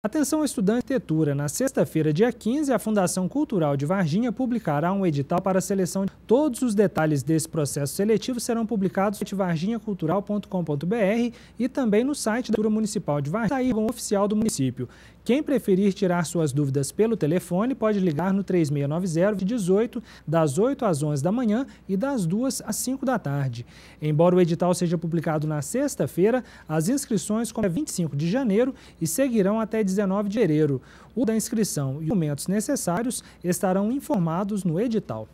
Atenção estudante de arquitetura, na sexta-feira, dia 15, a Fundação Cultural de Varginha publicará um edital para a seleção. Todos os detalhes desse processo seletivo serão publicados no site varginhacultural.com.br e também no site da Cultura Municipal de Varginha, o oficial do município. Quem preferir tirar suas dúvidas pelo telefone pode ligar no 3690-18, das 8 às 11 da manhã e das 2 às 5 da tarde. Embora o edital seja publicado na sexta-feira, as inscrições começam 25 de janeiro e seguirão até 19 de fevereiro. O da inscrição e os documentos necessários estarão informados no edital.